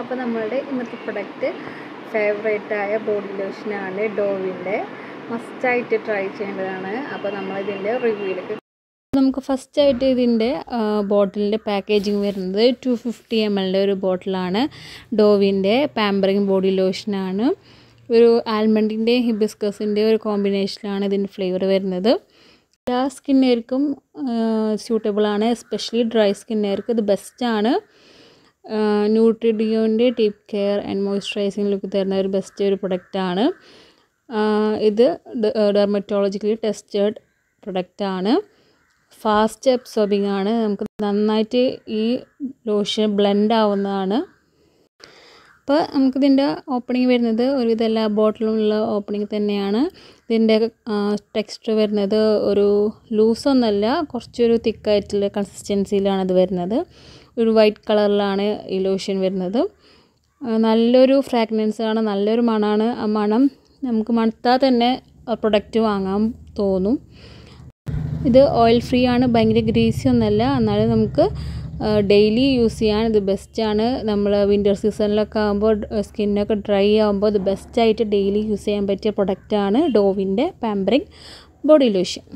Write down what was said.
അപ്പോൾ നമ്മളുടെ ഇന്നത്തെ പ്രൊഡക്റ്റ് ഫേവറേറ്റായ ബോഡി ലോഷനാണ് ഡോവിൻ്റെ മസ്റ്റായിട്ട് ട്രൈ ചെയ്യേണ്ടതാണ് അപ്പോൾ നമ്മളിതിൻ്റെ റിവ്യൂയിലേക്ക് നമുക്ക് ഫസ്റ്റ് ആയിട്ട് ഇതിൻ്റെ ബോട്ടിലിൻ്റെ പാക്കേജിങ് വരുന്നത് ടു ഫിഫ്റ്റി എം എല്ലിൻ്റെ ഒരു ബോട്ടിലാണ് ഡോവിൻ്റെ പാമ്പറിങ് ബോഡി ലോഷനാണ് ഒരു ആൽമണ്ടിൻ്റെ ഹിബിസ്കസിൻ്റെ ഒരു കോമ്പിനേഷനിലാണ് ഇതിൻ്റെ ഫ്ലേവർ വരുന്നത് എല്ലാ സ്കിന്നേർക്കും സ്യൂട്ടബിളാണ് എസ്പെഷ്യലി ഡ്രൈ സ്കിന്നേർക്ക് ഇത് ബെസ്റ്റാണ് ന്യൂട്രിഡിയോൻ്റെ deep care and moisturizing look തരുന്ന ഒരു ബെസ്റ്റ് ഒരു പ്രൊഡക്റ്റാണ് ഇത് ഡെർമറ്റോളജിക്കലി ടെസ്റ്റഡ് പ്രൊഡക്റ്റാണ് ഫാസ്റ്റ് അബ്സോർബിംഗ് ആണ് നമുക്ക് നന്നായിട്ട് ഈ ലോഷൻ ബ്ലെൻഡ് ആവുന്നതാണ് അപ്പോൾ നമുക്കിതിൻ്റെ ഓപ്പണിങ് വരുന്നത് ഒരുവിധം എല്ലാ ബോട്ടിലുമുള്ള ഓപ്പണിങ് തന്നെയാണ് ഇതിൻ്റെ ടെക്സ്ചർ വരുന്നത് ഒരു ലൂസൊന്നുമല്ല കുറച്ചൊരു തിക്കായിട്ടുള്ള കൺസിസ്റ്റൻസിയിലാണ് ഇത് വരുന്നത് ഒരു വൈറ്റ് കളറിലാണ് ഈ ലോഷൻ വരുന്നത് നല്ലൊരു ഫ്രാഗ്രൻസ് ആണ് നല്ലൊരു മണമാണ് ആ മണം നമുക്ക് മണത്താൽ തന്നെ പ്രൊഡക്റ്റ് വാങ്ങാൻ തോന്നും ഇത് ഓയിൽ ഫ്രീ ആണ് ഭയങ്കര ഗ്രീസി ഒന്നല്ല എന്നാലും നമുക്ക് ഡെയിലി യൂസ് ചെയ്യാൻ ഇത് ബെസ്റ്റാണ് നമ്മൾ വിൻ്റർ സീസണിലൊക്കെ ആകുമ്പോൾ സ്കിന്നൊക്കെ ഡ്രൈ ആകുമ്പോൾ ഇത് ബെസ്റ്റായിട്ട് ഡെയിലി യൂസ് ചെയ്യാൻ പറ്റിയ പ്രൊഡക്റ്റാണ് ഡോവിൻ്റെ പാമ്പറിങ് ബോഡി ലോഷൻ